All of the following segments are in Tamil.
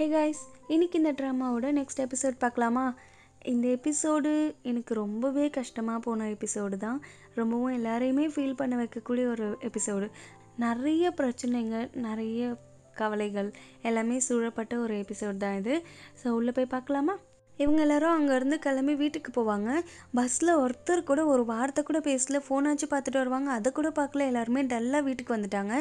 ஹே கைஸ் இன்றைக்கி இந்த ட்ராமாவோட நெக்ஸ்ட் எபிசோட் பார்க்கலாமா இந்த எபிசோடு எனக்கு ரொம்பவே கஷ்டமாக போன எபிசோடு தான் ரொம்பவும் எல்லாரையுமே ஃபீல் பண்ண வைக்கக்கூடிய ஒரு எபிசோடு நிறைய பிரச்சனைங்க நிறைய கவலைகள் எல்லாமே சூழப்பட்ட ஒரு எபிசோட் தான் இது ஸோ உள்ளே போய் பார்க்கலாமா இவங்க எல்லாரும் அங்கேருந்து கிளம்பி வீட்டுக்கு போவாங்க பஸ்ஸில் ஒருத்தர் கூட ஒரு வார்த்தை கூட பேசல ஃபோனாச்சு பார்த்துட்டு வருவாங்க அதை கூட பார்க்கல எல்லாருமே டல்லாக வீட்டுக்கு வந்துட்டாங்க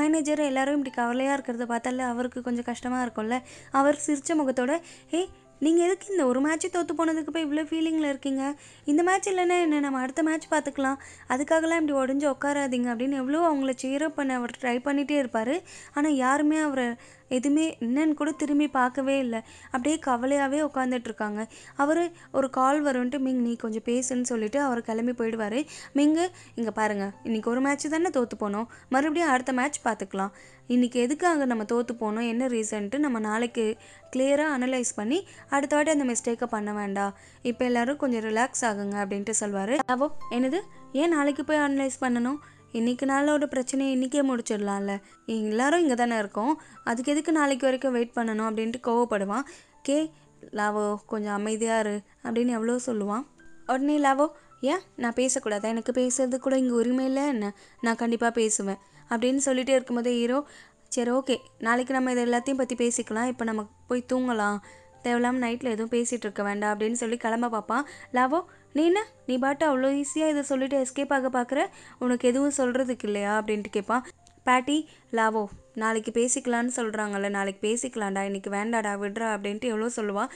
மேனேஜர் எல்லாரும் இப்படி கவலையாக இருக்கிறத பார்த்தால அவருக்கு கொஞ்சம் கஷ்டமாக இருக்கும்ல அவர் சிரித்த முகத்தோட ஏய் நீங்கள் எதுக்கு இந்த ஒரு மேட்ச்சு தோற்று போனதுக்கு போய் இவ்வளோ ஃபீலிங்கில் இருக்கீங்க இந்த மேட்ச் இல்லைன்னா என்ன நம்ம அடுத்த மேட்ச் பார்த்துக்கலாம் அதுக்காகலாம் இப்படி உடஞ்சி உட்காராதீங்க அப்படின்னு எவ்வளோ அவங்கள சேரப் பண்ண அவர் ட்ரை பண்ணிகிட்டே இருப்பார் ஆனால் யாருமே அவரை எதுவுமே என்னன்னு கூட திரும்பி பார்க்கவே இல்லை அப்படியே கவலையாகவே உட்காந்துட்ருக்காங்க அவர் ஒரு கால் வரும்ன்ட்டு மிங் நீ கொஞ்சம் பேசுன்னு சொல்லிட்டு அவர் கிளம்பி போயிடுவார் மிங்கு இங்கே பாருங்கள் இன்றைக்கி ஒரு மேட்ச் தானே தோற்று போனோம் மறுபடியும் அடுத்த மேட்ச் பார்த்துக்கலாம் இன்றைக்கி எதுக்காக நம்ம தோற்று போனோம் என்ன ரீசன்ட்டு நம்ம நாளைக்கு கிளியராக அனலைஸ் பண்ணி அடுத்த வாட்டி அந்த மிஸ்டேக்கை பண்ண வேண்டாம் இப்போ எல்லோரும் கொஞ்சம் ரிலாக்ஸ் ஆகுங்க அப்படின்ட்டு சொல்வார் அவோ என்னது ஏன் நாளைக்கு போய் அனலைஸ் பண்ணணும் இன்னைக்கு நாளில் ஒரு பிரச்சனையை இன்றைக்கே முடிச்சிடலாம்ல எல்லாரும் இங்கே தானே இருக்கோம் அதுக்கு எதுக்கு நாளைக்கு வரைக்கும் வெயிட் பண்ணணும் அப்படின்ட்டு கோவப்படுவான் கே லாவோ கொஞ்சம் அமைதியாக இரு அப்படின்னு எவ்வளோ சொல்லுவான் உடனே லாவோ ஏன் நான் பேசக்கூடாதா எனக்கு பேசுறது கூட இங்கே உரிமை இல்லை என்ன நான் கண்டிப்பாக பேசுவேன் அப்படின்னு சொல்லிகிட்டே இருக்கும்போதே ஹீரோ சரி ஓகே நாளைக்கு நம்ம இதை எல்லாத்தையும் பற்றி பேசிக்கலாம் இப்போ நம்ம போய் தூங்கலாம் தேவையில்லாமல் நைட்டில் எதுவும் பேசிகிட்டு இருக்க வேண்டாம் அப்படின்னு சொல்லி கிளம்ப பார்ப்பான் லாவோ நீ என்ன நீ பாட்டு அவ்வளோ ஈஸியாக இதை சொல்லிவிட்டு எஸ்கேப் ஆக பார்க்குற உனக்கு எதுவும் சொல்கிறதுக்கு இல்லையா அப்படின்ட்டு கேட்பான் பேட்டி லாவோ நாளைக்கு பேசிக்கலான்னு சொல்கிறாங்கல்ல நாளைக்கு பேசிக்கலாம்டா இன்றைக்கி வேண்டாடா விடுறா அப்படின்ட்டு எவ்வளோ சொல்லுவான்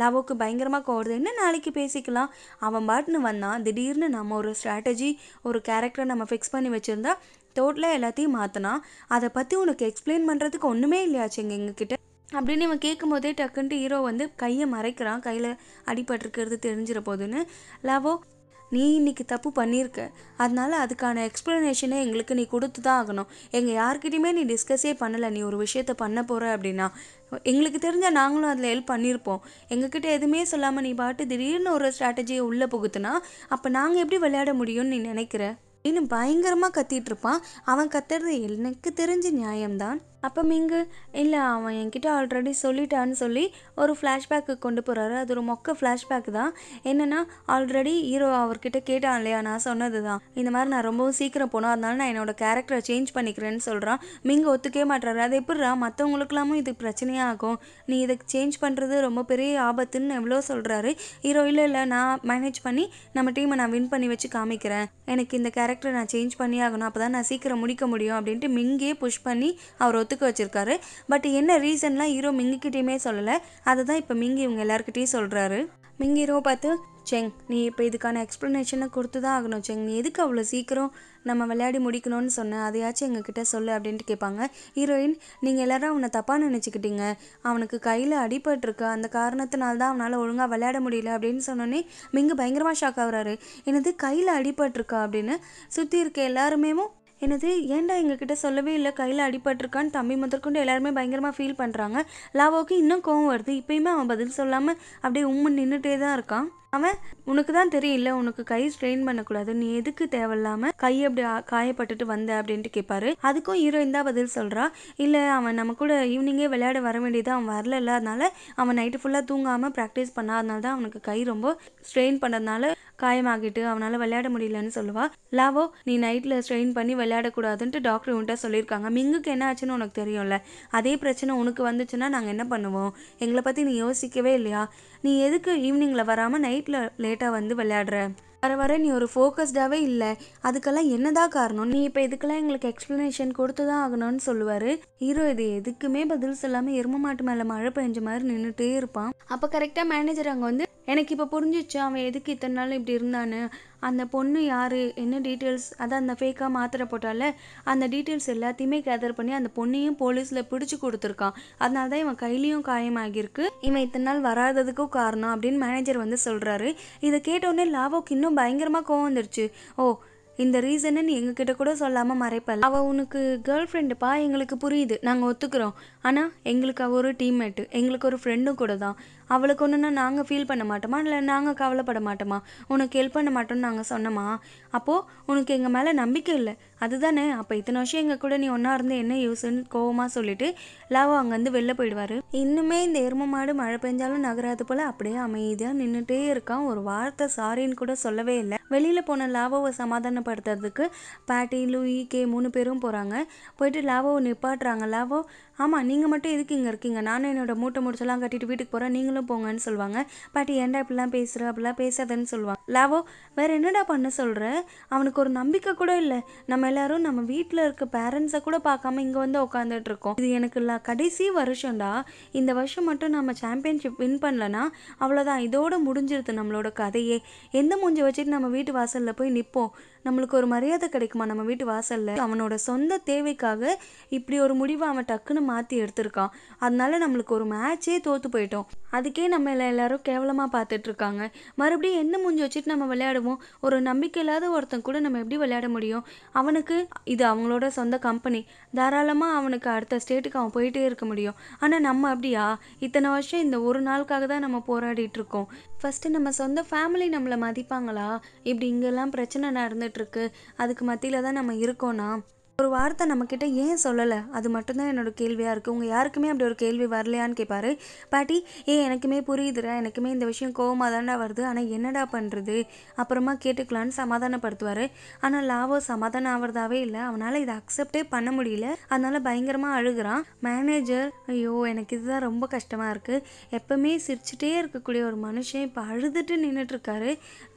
லாவோக்கு பயங்கரமாக கோவது என்ன நாளைக்கு பேசிக்கலாம் அவன் பாட்டுன்னு வந்தான் திடீர்னு நம்ம ஒரு ஸ்ட்ராட்டஜி ஒரு கேரக்டரை நம்ம ஃபிக்ஸ் பண்ணி வச்சுருந்தா டோட்டலாக எல்லாத்தையும் மாற்றினா அதை பற்றி உனக்கு எக்ஸ்பிளைன் பண்ணுறதுக்கு ஒன்றுமே இல்லையாச்சு எங்கள் எங்ககிட்ட அப்படின்னு இவன் கேட்கும்போதே டக்குன்ட்டு ஹீரோ வந்து கையை மறைக்கிறான் கையில் அடிபட்டிருக்கிறது தெரிஞ்சிட போதுன்னு லவோ நீ இன்னைக்கு தப்பு பண்ணியிருக்க அதனால அதுக்கான எக்ஸ்ப்ளனேஷனே எங்களுக்கு நீ கொடுத்து தான் ஆகணும் எங்கள் யார்கிட்டையுமே நீ டிஸ்கஸே பண்ணலை நீ ஒரு விஷயத்த பண்ண போகிற அப்படின்னா எங்களுக்கு தெரிஞ்ச நாங்களும் அதில் ஹெல்ப் பண்ணியிருப்போம் எங்ககிட்ட எதுவுமே சொல்லாமல் நீ பாட்டு திடீர்னு ஒரு ஸ்ட்ராட்டஜியை உள்ளே புகுத்துனா அப்போ நாங்கள் எப்படி விளையாட முடியும்னு நீ நினைக்கிற இன்னும் பயங்கரமாக கத்திட்டு இருப்பான் அவன் கத்துறது எனக்கு தெரிஞ்ச நியாயம்தான் அப்போ மிங்கு இல்லை அவன் என்கிட்ட ஆல்ரெடி சொல்லிட்டான்னு சொல்லி ஒரு ஃப்ளாஷ்பேக்கு கொண்டு போகிறாரு அது ஒரு மொக்க ஃப்ளாஷ்பேக் தான் என்னென்னா ஆல்ரெடி ஹீரோ அவர்கிட்ட கேட்டான் இல்லையா நான் சொன்னது தான் இந்த மாதிரி நான் ரொம்பவும் சீக்கிரம் போனோம் அதனால நான் என்னோட கேரக்டரை சேஞ்ச் பண்ணிக்கிறேன்னு சொல்கிறான் மிங்கு ஒத்துக்கவே மாட்டுறாரு அது எப்படிரா மற்றவங்களுக்கெல்லாமும் இது பிரச்சனையாகும் நீ இதை சேஞ்ச் பண்ணுறது ரொம்ப பெரிய ஆபத்துன்னு எவ்வளோ சொல்கிறாரு ஹீரோ இல்லை இல்லை நான் மேனேஜ் பண்ணி நம்ம டீமை நான் வின் பண்ணி வச்சு காமிக்கிறேன் எனக்கு இந்த கேரக்டரை நான் சேஞ்ச் பண்ணி ஆகணும் அப்போ தான் நான் சீக்கிரம் முடிக்க முடியும் அப்படின்ட்டு மிங்கே புஷ் பண்ணி அவர் ஒத்து ஒத்துக்க வச்சுருக்காரு பட் என்ன ரீசன்லாம் ஹீரோ மிங்கிக்கிட்டேயுமே சொல்லலை அதை தான் இப்போ மிங்கி இவங்க எல்லாருக்கிட்டேயும் சொல்கிறாரு மிங்கி ஹீரோ பார்த்து செங் நீ இப்போ இதுக்கான எக்ஸ்ப்ளனேஷனை கொடுத்து தான் ஆகணும் செங் நீ எதுக்கு அவ்வளோ சீக்கிரம் நம்ம விளையாடி முடிக்கணும்னு சொன்னேன் அதையாச்சும் எங்ககிட்ட சொல்லு அப்படின்ட்டு கேட்பாங்க ஹீரோயின் நீங்கள் எல்லாரும் அவனை தப்பாக நினச்சிக்கிட்டீங்க அவனுக்கு கையில் அடிபட்டுருக்கு அந்த காரணத்தினால தான் அவனால் ஒழுங்காக விளையாட முடியல அப்படின்னு சொன்னோன்னே மிங்கு பயங்கரமாக ஷாக் ஆகுறாரு எனது கையில் அடிபட்டுருக்கா அப்படின்னு சுற்றி இருக்க எல்லாருமேவும் என்னது ஏன்டா எங்ககிட்ட சொல்லவே இல்லை கையில் அடிபட்டிருக்கான்னு தம்பி முதற்கொண்டு எல்லாருமே பயங்கரமாக ஃபீல் பண்ணுறாங்க லாவோக்கு இன்னும் கோவம் வருது இப்பயுமே அவன் பதில் சொல்லாமல் அப்படியே உம்மன் நின்றுட்டே தான் இருக்கான் அவன் உனக்கு தான் தெரியல உனக்கு கை ஸ்ட்ரெயின் பண்ணக்கூடாது நீ எதுக்கு தேவையில்லாம கை அப்படி காயப்பட்டுட்டு வந்த அப்படின்ட்டு கேட்பாரு அதுக்கும் ஹீரோயின் தான் பதில் சொல்றா இல்ல அவன் நம்ம கூட ஈவினிங்கே விளையாட வர வேண்டியது அவன் வரல அதனால அவன் நைட்டு ஃபுல்லாக தூங்காம ப்ராக்டிஸ் பண்ணா தான் அவனுக்கு கை ரொம்ப ஸ்ட்ரெயின் பண்ணதுனால காயமாகிட்டு அவனால் விளையாட முடியலன்னு சொல்லுவா லாவோ நீ நைட்டில் ஸ்ட்ரெயின் பண்ணி விளையாடக்கூடாதுன்ட்டு டாக்டர் உன்ட்ட சொல்லியிருக்காங்க மிங்குக்கு என்ன ஆச்சுன்னு உனக்கு தெரியும்ல அதே பிரச்சனை உனக்கு வந்துச்சுன்னா நாங்கள் என்ன பண்ணுவோம் எங்களை பற்றி நீ யோசிக்கவே இல்லையா நீ எதுக்கு ஈவினிங்கில் வராமல் நைட் நைட்டில் லேட்டாக வந்து விளையாடுற வர வர நீ ஒரு ஃபோக்கஸ்டாகவே இல்லை அதுக்கெல்லாம் என்னதான் காரணம் நீ இப்போ இதுக்கெல்லாம் எங்களுக்கு எக்ஸ்ப்ளனேஷன் கொடுத்து தான் ஆகணும்னு சொல்லுவார் ஹீரோ இது எதுக்குமே பதில் சொல்லாமல் எரும மாட்டு மேலே மழை பெஞ்ச மாதிரி நின்றுட்டே இருப்பான் அப்போ கரெக்டாக மேனேஜர் அங்கே வந்து எனக்கு இப்போ புரிஞ்சிச்சு அவன் எதுக்கு இத்தனை நாள் இப்படி இருந்தான்னு அந்த பொண்ணு யார் என்ன டீட்டெயில்ஸ் அதான் அந்த ஃபேக்காக மாத்திரை போட்டால அந்த டீட்டெயில்ஸ் எல்லாத்தையுமே கேதர் பண்ணி அந்த பொண்ணையும் போலீஸில் பிடிச்சி கொடுத்துருக்கான் அதனால தான் இவன் கையிலையும் காயமாகியிருக்கு இவன் இத்தனை நாள் வராததுக்கும் காரணம் அப்படின்னு மேனேஜர் வந்து சொல்கிறாரு இதை கேட்டோடனே லாவோக்கு இன்னும் பயங்கரமாக கோவம் வந்துருச்சு ஓ இந்த ரீசனை நீ எங்ககிட்ட கூட சொல்லாமல் மறைப்பல அவள் உனக்கு கேர்ள் ஃப்ரெண்டுப்பா எங்களுக்கு புரியுது நாங்கள் ஒத்துக்கிறோம் ஆனால் எங்களுக்கு அவள் ஒரு டீம்மேட்டு எங்களுக்கு ஒரு ஃப்ரெண்டும் கூட தான் அவளுக்கு ஒன்றுனா நாங்கள் ஃபீல் பண்ண மாட்டோமா இல்லை நாங்கள் கவலைப்பட மாட்டோமா உனக்கு ஹெல்ப் பண்ண மாட்டோம்னு நாங்கள் சொன்னோமா அப்போது உனக்கு எங்கள் மேலே நம்பிக்கை இல்லை அதுதானே அப்போ இத்தனை வருஷம் எங்கள் கூட நீ ஒன்றா இருந்து என்ன யூஸ்ன்னு கோவமாக சொல்லிவிட்டு லாவோ அங்கேருந்து வெளில போயிடுவார் இன்னுமே இந்த எரும மாடு மழை பெஞ்சாலும் நகராது போல் அப்படியே அமைதியாக நின்றுட்டே இருக்கான் ஒரு வார்த்தை சாரின்னு கூட சொல்லவே இல்லை வெளியில் போன லாவோவை சமாதானப்படுத்துறதுக்கு பேட்டி லூயி கே மூணு பேரும் போகிறாங்க போயிட்டு லாவோவை நிப்பாட்டுறாங்க லாவோ ஆமாம் நீங்கள் மட்டும் எதுக்கு இங்கே இருக்கீங்க நானும் என்னோடய மூட்டை முடிச்செல்லாம் கட்டிட்டு வீட்டுக்கு போகிறேன் நீங்களும் போங்கன்னு சொல்லுவாங்க பாட்டி ஏன்டா இப்படிலாம் பேசுகிற அப்படிலாம் பேசாதன்னு சொல்லுவாங்க லாவோ வேறு என்னடா பண்ண சொல்கிற அவனுக்கு ஒரு நம்பிக்கை கூட இல்லை நம்ம எல்லாரும் நம்ம வீட்டில் இருக்க பேரண்ட்ஸை கூட பார்க்காம இங்கே வந்து உட்காந்துட்டு இருக்கோம் இது எனக்கு கடைசி வருஷம்டா இந்த வருஷம் மட்டும் நம்ம சாம்பியன்ஷிப் வின் பண்ணலன்னா அவ்வளோதான் இதோட முடிஞ்சிருது நம்மளோட கதையே எந்த மூஞ்சி வச்சுட்டு நம்ம வீட்டு வாசலில் போய் நிற்போம் நம்மளுக்கு ஒரு மரியாதை கிடைக்குமா நம்ம வீட்டு வாசலில் அவனோட சொந்த தேவைக்காக இப்படி ஒரு முடிவை அவன் டக்குன்னு மாற்றி எடுத்திருக்கான் அதனால நம்மளுக்கு ஒரு மேட்சே தோற்று போயிட்டோம் அதுக்கே நம்ம எல்லாரும் கேவலமாக பார்த்துட்ருக்காங்க மறுபடியும் என்ன மூஞ்சி வச்சுட்டு நம்ம விளையாடுவோம் ஒரு நம்பிக்கை இல்லாத ஒருத்தன் கூட நம்ம எப்படி விளையாட முடியும் அவனுக்கு இது அவங்களோட சொந்த கம்பெனி தாராளமாக அவனுக்கு அடுத்த ஸ்டேட்டுக்கு அவன் போயிட்டே இருக்க முடியும் ஆனால் நம்ம அப்படியா இத்தனை வருஷம் இந்த ஒரு நாளுக்காக தான் நம்ம போராடிட்டு இருக்கோம் ஃபஸ்ட்டு நம்ம சொந்த ஃபேமிலி நம்மளை மதிப்பாங்களா இப்படி இங்கெல்லாம் பிரச்சனை நடந்துகிட்ருக்கு அதுக்கு மத்தியில் தான் நம்ம இருக்கோன்னா ஒரு வார்த்தை நம்மக்கிட்ட ஏன் சொல்லலை அது மட்டும்தான் என்னோடய கேள்வியாக இருக்குது உங்கள் யாருக்குமே அப்படி ஒரு கேள்வி வரலையான்னு கேட்பாரு பாட்டி ஏ எனக்குமே புரியுதுடா எனக்குமே இந்த விஷயம் கோவமாக தான்டா வருது ஆனால் என்னடா பண்ணுறது அப்புறமா கேட்டுக்கலான்னு சமாதானப்படுத்துவார் ஆனால் லாவோ சமாதானம் ஆகிறதாவே இல்லை அவனால் இதை அக்செப்டே பண்ண முடியல அதனால் பயங்கரமாக அழுகிறான் மேனேஜர் ஐயோ எனக்கு இதுதான் ரொம்ப கஷ்டமாக இருக்குது எப்போவுமே சிரிச்சுட்டே இருக்கக்கூடிய ஒரு மனுஷன் இப்போ அழுதுட்டு நின்றுட்டுருக்காரு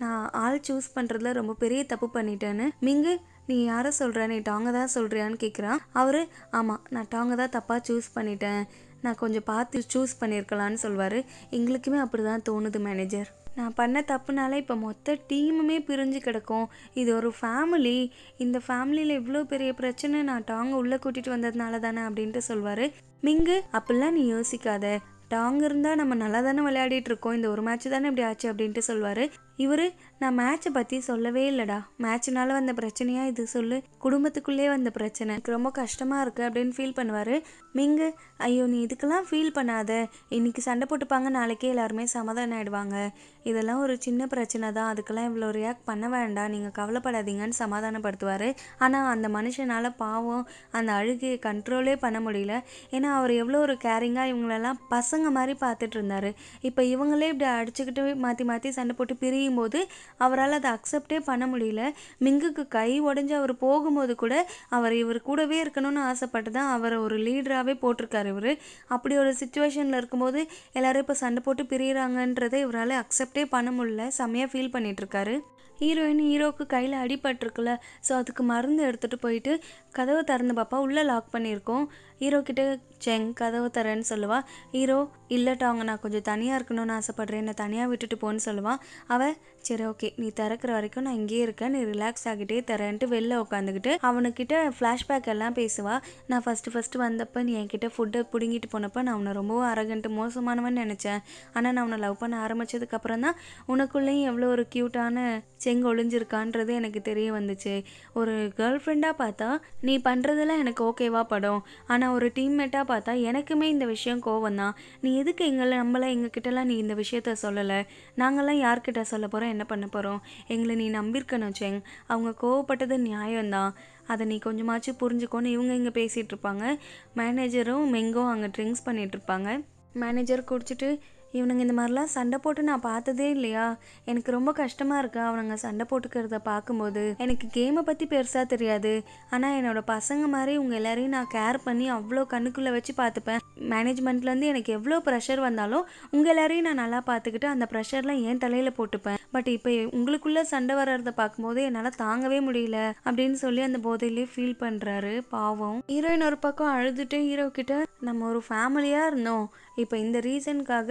நான் ஆள் சூஸ் பண்ணுறதுல ரொம்ப பெரிய தப்பு பண்ணிட்டேன்னு மிங்கு நீ யாரை சொல்கிற நீ டாங்க தான் சொல்கிறியான்னு கேட்குறான் அவர் ஆமாம் நான் டாங்க தான் தப்பாக சூஸ் பண்ணிட்டேன் நான் கொஞ்சம் பார்த்து சூஸ் பண்ணியிருக்கலான்னு சொல்வார் எங்களுக்குமே அப்படி தான் தோணுது மேனேஜர் நான் பண்ண தப்புனால இப்போ மொத்த டீமுமே பிரிஞ்சு கிடக்கும் இது ஒரு ஃபேமிலி இந்த ஃபேமிலியில் இவ்வளோ பெரிய பிரச்சனை நான் டாங்க உள்ளே கூட்டிகிட்டு வந்ததுனால தானே அப்படின்ட்டு சொல்வார் மிங்கு அப்படிலாம் நீ யோசிக்காத டாங் இருந்தால் நம்ம நல்லா தானே விளையாடிட்டு இருக்கோம் இந்த ஒரு மேட்ச் தானே இப்படி ஆச்சு அப்படின்ட்டு சொல்வார் இவர் நான் மேட்சை பற்றி சொல்லவே இல்லைடா மேட்ச்னால வந்த பிரச்சனையாக இது சொல்லு குடும்பத்துக்குள்ளே வந்த பிரச்சனை ரொம்ப கஷ்டமாக இருக்குது அப்படின்னு ஃபீல் பண்ணுவார் மிங்கு ஐயோ நீ இதுக்கெல்லாம் ஃபீல் பண்ணாத இன்றைக்கி சண்டை போட்டுப்பாங்க நாளைக்கே எல்லாருமே சமாதானம் ஆகிடுவாங்க இதெல்லாம் ஒரு சின்ன பிரச்சனை தான் அதுக்கெல்லாம் இவ்வளோ ரியாக்ட் பண்ண வேண்டாம் நீங்கள் கவலைப்படாதீங்கன்னு சமாதானப்படுத்துவார் ஆனால் அந்த மனுஷனால் பாவம் அந்த அழுகையை கண்ட்ரோலே பண்ண முடியல ஏன்னா அவர் எவ்வளோ ஒரு கேரிங்காக இவங்களெல்லாம் பசங்க மாதிரி பார்த்துட்டு இருந்தார் இப்போ இவங்களே இப்படி அடிச்சுக்கிட்டு மாற்றி மாற்றி சண்டை போட்டு பிரி தெரியும் போது அவரால் அதை அக்செப்டே பண்ண முடியல மிங்குக்கு கை உடஞ்சி அவர் போகும்போது கூட அவர் இவர் கூடவே இருக்கணும்னு ஆசைப்பட்டு தான் அவரை ஒரு லீடராகவே போட்டிருக்காரு இவர் அப்படி ஒரு சுச்சுவேஷனில் இருக்கும்போது எல்லோரும் இப்போ சண்டை போட்டு பிரியிறாங்கன்றதை இவரால் அக்செப்டே பண்ண முடியல செம்மையாக ஃபீல் பண்ணிகிட்ருக்காரு ஹீரோயின் ஹீரோவுக்கு கையில் அடிபட்டிருக்குல்ல ஸோ அதுக்கு மருந்து எடுத்துகிட்டு போயிட்டு கதவை திறந்து பாப்பா உள்ளே லாக் பண்ணியிருக்கோம் ஹீரோ கிட்டே செங் கதவை தரேன்னு சொல்லுவா ஹீரோ இல்லட்டா அவங்க நான் கொஞ்சம் தனியாக இருக்கணும்னு ஆசைப்பட்றேன் என்னை தனியாக விட்டுட்டு போன்னு சொல்லுவான் அவள் சரி ஓகே நீ திறக்கிற வரைக்கும் நான் இங்கேயே இருக்கேன் நீ ரிலாக்ஸ் ஆகிட்டே தரேன்ட்டு வெளில உட்காந்துக்கிட்டு அவனுக்கிட்ட ஃப்ளாஷ்பேக் எல்லாம் பேசுவாள் நான் ஃபஸ்ட்டு ஃபஸ்ட்டு வந்தப்போ நீ என்கிட்ட ஃபுட்டை பிடுங்கிட்டு போனப்போ நான் அவனை ரொம்பவும் அரகண்ட்டு மோசமானவன் நினச்சேன் ஆனால் நான் அவனை லவ் பண்ண ஆரம்பித்ததுக்கப்புறம் தான் உனக்குள்ளேயும் எவ்வளோ ஒரு க்யூட்டான செங்கு ஒளிஞ்சிருக்கான்றது எனக்கு தெரிய வந்துச்சு ஒரு கேர்ள் ஃப்ரெண்டாக பார்த்தா நீ பண்ணுறதெல்லாம் எனக்கு ஓகேவா படும் ஆனால் ஒரு டீம்மேட்டாக பார்த்தா எனக்குமே இந்த விஷயம் கோவம் தான் நீ எதுக்கு எங்களை நம்மளாம் எங்ககிட்டலாம் நீ இந்த விஷயத்த சொல்லலை நாங்கள்லாம் யார்கிட்ட சொல்ல போகிறோம் என்ன பண்ண போகிறோம் எங்களை நீ நம்பியிருக்கணும் செங் அவங்க கோவப்பட்டது நியாயம்தான் அதை நீ கொஞ்சமாச்சும் புரிஞ்சுக்கோன்னு இவங்க இங்கே பேசிகிட்ருப்பாங்க மேனேஜரும் மெங்கோ அங்கே ட்ரிங்க்ஸ் பண்ணிகிட்ருப்பாங்க மேனேஜர் குடிச்சிட்டு இவனுங்க இந்த மாதிரிலாம் சண்டை போட்டு நான் பார்த்ததே இல்லையா எனக்கு ரொம்ப கஷ்டமாக இருக்கு அவனுங்க சண்டை போட்டுக்கிறத பார்க்கும்போது எனக்கு கேமை பற்றி பெருசாக தெரியாது ஆனால் என்னோட பசங்க மாதிரி இவங்க எல்லாரையும் நான் கேர் பண்ணி அவ்வளோ கண்ணுக்குள்ளே வச்சு பார்த்துப்பேன் மேனேஜ்மெண்ட்லேருந்து எனக்கு எவ்வளோ ப்ரெஷர் வந்தாலும் உங்கள் எல்லாரையும் நான் நல்லா பார்த்துக்கிட்டு அந்த ப்ரெஷர்லாம் என் தலையில் போட்டுப்பேன் பட் இப்போ உங்களுக்குள்ளே சண்டை வர்றத பார்க்கும்போது என்னால் தாங்கவே முடியல அப்படின்னு சொல்லி அந்த போதையிலே ஃபீல் பண்ணுறாரு பாவம் ஹீரோயின் ஒரு பக்கம் அழுதுட்டு ஹீரோ கிட்ட நம்ம ஒரு ஃபேமிலியாக இருந்தோம் இப்போ இந்த ரீசனுக்காக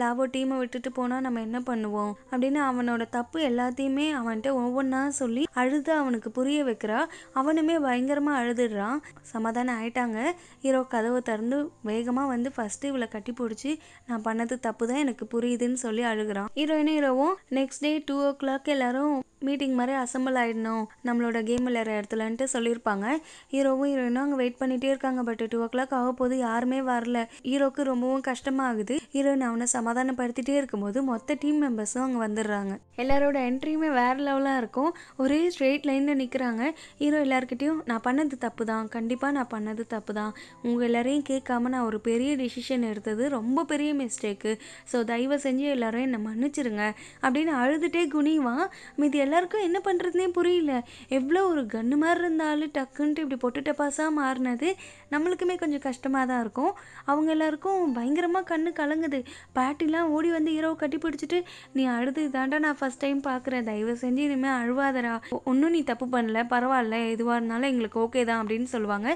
லாவோ டீமை விட்டுட்டு போனால் நம்ம என்ன பண்ணுவோம் அப்படின்னு அவனோட தப்பு எல்லாத்தையுமே அவன்கிட்ட ஒவ்வொன்றா சொல்லி அழுது அவனுக்கு புரிய வைக்கிறா அவனுமே பயங்கரமாக அழுதுடுறான் சமாதானம் ஆயிட்டாங்க ஹீரோ கதவை திறந்து வேகமாக வந்து ஃபஸ்ட்டு இவளை கட்டி பிடிச்சி நான் பண்ணது தப்பு தான் எனக்கு புரியுதுன்னு சொல்லி அழுகிறான் ஹீரோயினும் ஹீரோவும் next day two o'clock எல்லாரும் மீட்டிங் மாதிரி அசம்பிள் ஆகிடணும் நம்மளோட கேம் விளையாடுற இடத்துலன்ட்டு சொல்லியிருப்பாங்க ஹீரோவும் ஹீரோயினும் அங்கே வெயிட் பண்ணிகிட்டே இருக்காங்க பட் டூ ஓ கிளாக் ஆக போது யாருமே வரல ஹீரோக்கு ரொம்பவும் கஷ்டமாகுது ஹீரோயின் அவனை மனசை சமாதானப்படுத்திட்டே இருக்கும்போது மொத்த டீம் மெம்பர்ஸும் அங்கே வந்துடுறாங்க எல்லாரோட என்ட்ரியுமே வேற லெவலாக இருக்கும் ஒரே ஸ்ட்ரெயிட் லைனில் நிற்கிறாங்க ஹீரோ எல்லாருக்கிட்டையும் நான் பண்ணது தப்பு தான் கண்டிப்பாக நான் பண்ணது தப்பு தான் உங்கள் எல்லாரையும் கேட்காம நான் ஒரு பெரிய டிசிஷன் எடுத்தது ரொம்ப பெரிய மிஸ்டேக்கு ஸோ தயவு செஞ்சு எல்லாரும் என்னை மன்னிச்சிருங்க அப்படின்னு அழுதுகிட்டே குனிவான் மீதி எல்லாருக்கும் என்ன பண்ணுறதுனே புரியல எவ்வளோ ஒரு கன்று மாதிரி இருந்தாலும் டக்குன்ட்டு இப்படி பொட்டு டப்பாஸாக மாறினது நம்மளுக்குமே கொஞ்சம் கஷ்டமாக தான் இருக்கும் அவங்க எல்லாருக்கும் பயங்கரமாக கண்ணு கலங்குது பாட்டிலாம் ஓடி வந்து ஹீரோவை கட்டி பிடிச்சிட்டு நீ அழுது தாண்டா நான் ஃபஸ்ட் டைம் பார்க்குறேன் தயவு செஞ்சு இனிமேல் அழுவாதரா ஒன்றும் நீ தப்பு பண்ணல பரவாயில்ல எதுவாக இருந்தாலும் எங்களுக்கு ஓகே தான் அப்படின்னு சொல்லுவாங்க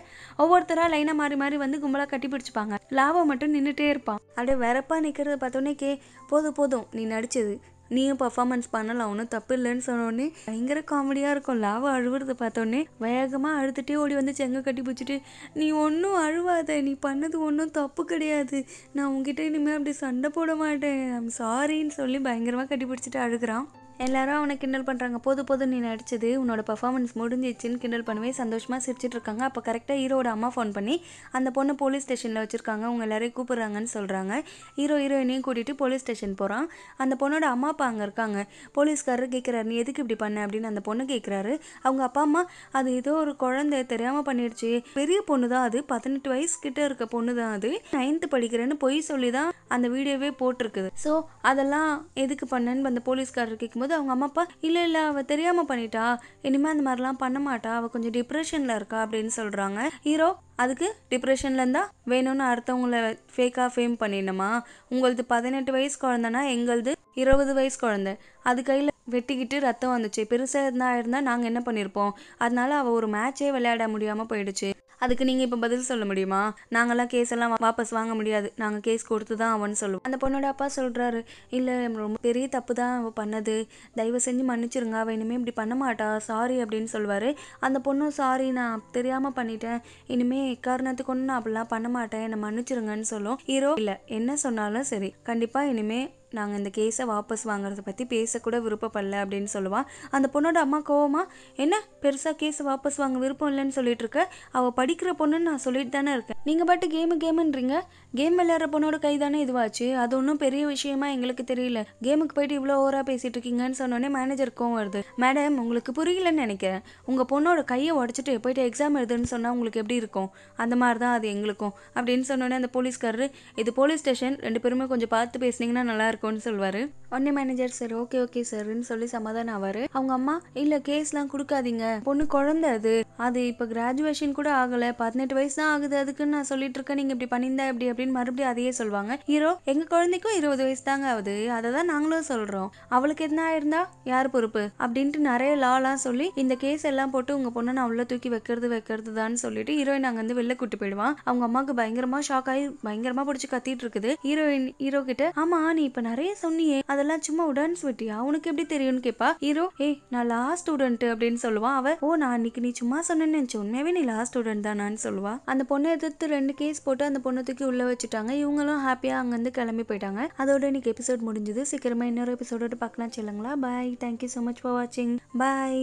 ஒவ்வொருத்தராக லைனை மாறி மாறி வந்து கும்பலாக கட்டி பிடிச்சிப்பாங்க லாபம் மட்டும் நின்றுட்டே இருப்பான் அப்படியே வரப்பாக நிற்கிறத பார்த்தோன்னே கே போதும் போதும் நீ நடிச்சது நீயும் பர்ஃபார்மன்ஸ் பண்ணலாம் ஒன்றும் தப்பு இல்லைன்னு சொன்னோடனே பயங்கர காமெடியாக இருக்கும் லாவ அழுவுறத பார்த்தோன்னே வேகமாக அழுதுகிட்டே ஓடி வந்து செங்க கட்டி பிடிச்சிட்டு நீ ஒன்றும் அழுவாத நீ பண்ணது ஒன்றும் தப்பு கிடையாது நான் உங்ககிட்ட இனிமேல் அப்படி சண்டை போட மாட்டேன் சாரின்னு சொல்லி பயங்கரமாக கட்டி பிடிச்சிட்டு அழுகிறான் எல்லாரும் அவனை கிண்டல் பண்ணுறாங்க போது போது நீ நடிச்சது உன்னோட பர்ஃபார்மன்ஸ் முடிஞ்சிச்சின்னு கிண்டல் பண்ணவே சந்தோஷமாக சிரிச்சுட்டு இருக்காங்க அப்போ கரெக்டாக ஹீரோட அம்மா ஃபோன் பண்ணி அந்த பொண்ணு போலீஸ் ஸ்டேஷனில் வச்சுருக்காங்க அவங்க எல்லாரையும் கூப்பிட்றாங்கன்னு சொல்கிறாங்க ஹீரோ ஹீரோயினையும் கூட்டிகிட்டு போலீஸ் ஸ்டேஷன் போகிறான் அந்த பொண்ணோட அம்மா அப்பா அங்கே இருக்காங்க போலீஸ்காரர் கேட்குறாரு நீ எதுக்கு இப்படி பண்ண அப்படின்னு அந்த பொண்ணு கேட்குறாரு அவங்க அப்பா அம்மா அது ஏதோ ஒரு குழந்தை தெரியாமல் பண்ணிடுச்சு பெரிய பொண்ணு தான் அது பதினெட்டு வயசு கிட்ட இருக்க பொண்ணு தான் அது நைன்த்து படிக்கிறேன்னு பொய் சொல்லி தான் அந்த வீடியோவே போட்டிருக்குது ஸோ அதெல்லாம் எதுக்கு பண்ணேன்னு அந்த போலீஸ்காரர் கேட்கும்போது போது அவங்க அம்மா அப்பா இல்லை இல்லை அவள் தெரியாமல் பண்ணிட்டா இனிமேல் அந்த மாதிரிலாம் பண்ண மாட்டா அவள் கொஞ்சம் டிப்ரெஷனில் இருக்கா அப்படின்னு சொல்கிறாங்க ஹீரோ அதுக்கு டிப்ரெஷனில் இருந்தால் வேணும்னு அடுத்தவங்கள ஃபேக்காக ஃபேம் பண்ணிடணுமா உங்களது பதினெட்டு வயசு குழந்தைனா எங்களது இருபது வயசு குழந்தை அது கையில் வெட்டிக்கிட்டு ரத்தம் வந்துச்சு பெருசாக இருந்தா இருந்தால் நாங்கள் என்ன பண்ணியிருப்போம் அதனால அவள் ஒரு மேட்சே விளையாட முடியாமல் போயிடுச்சு அதுக்கு நீங்கள் இப்போ பதில் சொல்ல முடியுமா நாங்களாம் கேஸ் எல்லாம் வாபஸ் வாங்க முடியாது நாங்கள் கேஸ் கொடுத்து தான் அவன் சொல்லுவோம் அந்த பொண்ணோட அப்பா சொல்கிறாரு இல்லை ரொம்ப பெரிய தப்பு தான் அவள் பண்ணது தயவு செஞ்சு மன்னிச்சிருங்க அவள் இனிமேல் இப்படி பண்ண மாட்டா சாரி அப்படின்னு சொல்லுவார் அந்த பொண்ணும் சாரி நான் தெரியாமல் பண்ணிட்டேன் இனிமேல் எக்காரணத்துக்கு ஒன்று நான் அப்படிலாம் பண்ண மாட்டேன் என்னை மன்னிச்சிருங்கன்னு சொல்லும் ஹீரோ இல்லை என்ன சொன்னாலும் சரி கண்டிப்பாக இனிமேல் நாங்கள் இந்த கேஸை வாபஸ் வாங்குறதை பற்றி பேசக்கூட விருப்பப்படல அப்படின்னு சொல்லுவான் அந்த பொண்ணோட அம்மா கோவமாக என்ன பெருசாக கேஸை வாபஸ் வாங்க விருப்பம் இல்லைன்னு சொல்லிட்டு இருக்க அவள் படிக்கிற பொண்ணுன்னு நான் சொல்லிட்டு தானே இருக்கேன் நீங்கள் பாட்டு கேமு கேமுன்றீங்க கேம் விளையாடுற பொண்ணோட கை தானே இதுவாச்சு அது ஒன்றும் பெரிய விஷயமா எங்களுக்கு தெரியல கேமுக்கு போயிட்டு இவ்வளோ ஓவராக பேசிகிட்டு இருக்கீங்கன்னு சொன்னோன்னே மேனேஜர் கோவம் வருது மேடம் உங்களுக்கு புரியலன்னு நினைக்கிறேன் உங்கள் பொண்ணோட கையை உடச்சிட்டு போயிட்டு எக்ஸாம் எழுதுன்னு சொன்னால் உங்களுக்கு எப்படி இருக்கும் அந்த மாதிரி தான் அது எங்களுக்கும் அப்படின்னு சொன்னோடனே அந்த போலீஸ்காரரு இது போலீஸ் ஸ்டேஷன் ரெண்டு பேருமே கொஞ்சம் பார்த்து பேசுனீங்கன்னா நல்லா இருக்கும்னு சொல்வார் உடனே மேனேஜர் சார் ஓகே ஓகே சார்ன்னு சொல்லி சமாதானம் ஆவார் அவங்க அம்மா இல்லை கேஸ்லாம் கொடுக்காதீங்க பொண்ணு குழந்தை அது அது இப்போ கிராஜுவேஷன் கூட ஆகலை பதினெட்டு வயசு தான் ஆகுது அதுக்குன்னு நான் சொல்லிட்டு இருக்கேன் நீங்க இப்படி பண்ணியிருந்தா இப்படி அப்படின்னு மறுபடியும் அதையே சொல்லுவாங்க ஹீரோ எங்க குழந்தைக்கும் இருபது வயசு தாங்க ஆகுது அதை தான் நாங்களும் சொல்றோம் அவளுக்கு என்ன ஆயிருந்தா யார் பொறுப்பு அப்படின்ட்டு நிறைய லாலாம் சொல்லி இந்த கேஸ் எல்லாம் போட்டு உங்க பொண்ணை நான் உள்ள தூக்கி வைக்கிறது வைக்கிறது தான் சொல்லிட்டு ஹீரோயின் அங்க வந்து வெளில கூட்டி போயிடுவான் அவங்க அம்மாவுக்கு பயங்கரமா ஷாக் ஆகி பயங்கரமா பிடிச்சி கத்திட்டு இருக்குது ஹீரோயின் ஹீரோ கிட்ட ஆமா நீ இப்ப நிறைய சொன்னியே அதெல்லாம் சும்மா உடன்ஸ் விட்டியா உனக்கு எப்படி தெரியும்னு கேப்பா ஹீரோ ஏ நான் லாஸ்ட் ஸ்டூடெண்ட் அப்படின்னு சொல்லுவான் அவ ஓ நான் அன்னைக்கு நீ சும்மா சொன்னேன்னு நினைச்சு உண்மையாவே நீ லாஸ்ட் ஸ்டூடெண்ட் தானான்னு சொல்லுவா அந்த பொண்ணை அடுத்து ரெண்டு கேஸ் போட்டு அந்த பொண்ணு தூக்கி உள்ளே வச்சுட்டாங்க இவங்களும் ஹாப்பியாக அங்கேருந்து கிளம்பி போயிட்டாங்க அதோட இன்னைக்கு எபிசோட் முடிஞ்சது சீக்கிரமாக இன்னொரு எபிசோடோட பார்க்கலாம் சொல்லுங்களா bye thank you so much for வாட்சிங் பாய்